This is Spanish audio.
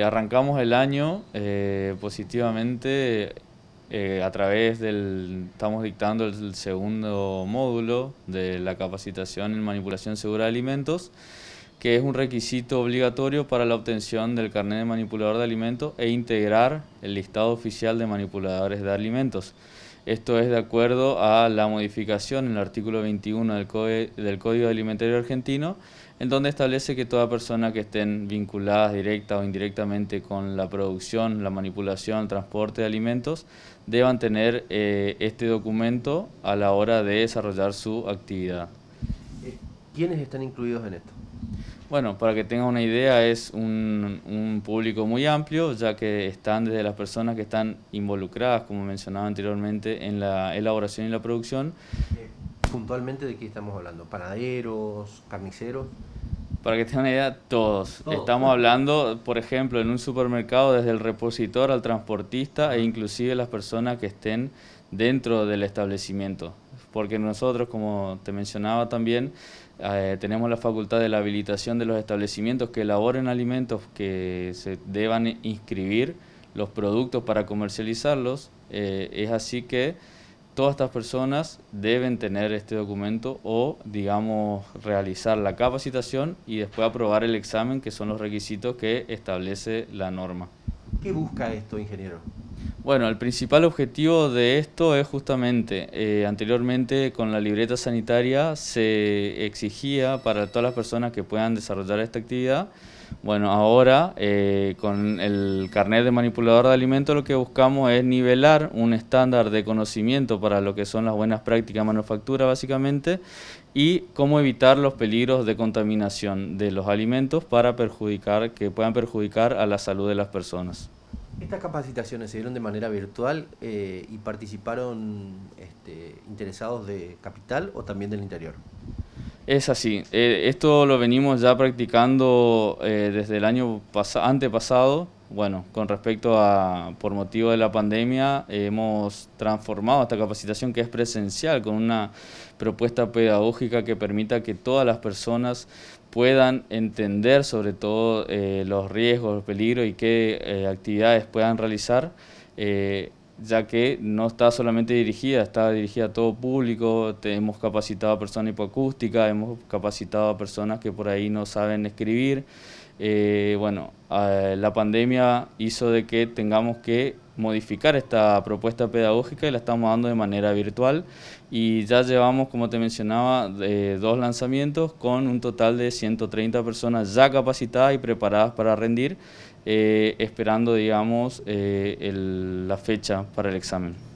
Eh, arrancamos el año eh, positivamente eh, a través del, estamos dictando el segundo módulo de la capacitación en manipulación segura de alimentos, que es un requisito obligatorio para la obtención del carnet de manipulador de alimentos e integrar el listado oficial de manipuladores de alimentos. Esto es de acuerdo a la modificación en el artículo 21 del, del Código Alimentario Argentino, en donde establece que toda persona que estén vinculadas directa o indirectamente con la producción, la manipulación, el transporte de alimentos, deban tener eh, este documento a la hora de desarrollar su actividad. Eh, ¿Quiénes están incluidos en esto? Bueno, para que tengan una idea, es un, público muy amplio, ya que están desde las personas que están involucradas, como mencionaba anteriormente, en la elaboración y la producción. ¿Puntualmente de qué estamos hablando? ¿Panaderos? ¿Carniceros? Para que tengan una idea, todos. todos. Estamos hablando, por ejemplo, en un supermercado, desde el repositor al transportista e inclusive las personas que estén dentro del establecimiento, porque nosotros, como te mencionaba también, eh, tenemos la facultad de la habilitación de los establecimientos que elaboren alimentos que se deban inscribir los productos para comercializarlos. Eh, es así que todas estas personas deben tener este documento o, digamos, realizar la capacitación y después aprobar el examen, que son los requisitos que establece la norma. ¿Qué busca esto, ingeniero? Bueno, el principal objetivo de esto es justamente, eh, anteriormente con la libreta sanitaria se exigía para todas las personas que puedan desarrollar esta actividad, bueno, ahora eh, con el carnet de manipulador de alimentos lo que buscamos es nivelar un estándar de conocimiento para lo que son las buenas prácticas de manufactura básicamente y cómo evitar los peligros de contaminación de los alimentos para perjudicar, que puedan perjudicar a la salud de las personas. Estas capacitaciones se dieron de manera virtual eh, y participaron este, interesados de capital o también del interior. Es así, eh, esto lo venimos ya practicando eh, desde el año antepasado, bueno, con respecto a, por motivo de la pandemia, hemos transformado esta capacitación que es presencial con una propuesta pedagógica que permita que todas las personas puedan entender sobre todo eh, los riesgos, los peligros y qué eh, actividades puedan realizar, eh, ya que no está solamente dirigida, está dirigida a todo público, hemos capacitado a personas hipoacústicas, hemos capacitado a personas que por ahí no saben escribir, eh, bueno, ah, la pandemia hizo de que tengamos que modificar esta propuesta pedagógica y la estamos dando de manera virtual y ya llevamos, como te mencionaba, de dos lanzamientos con un total de 130 personas ya capacitadas y preparadas para rendir, eh, esperando, digamos, eh, la fecha para el examen.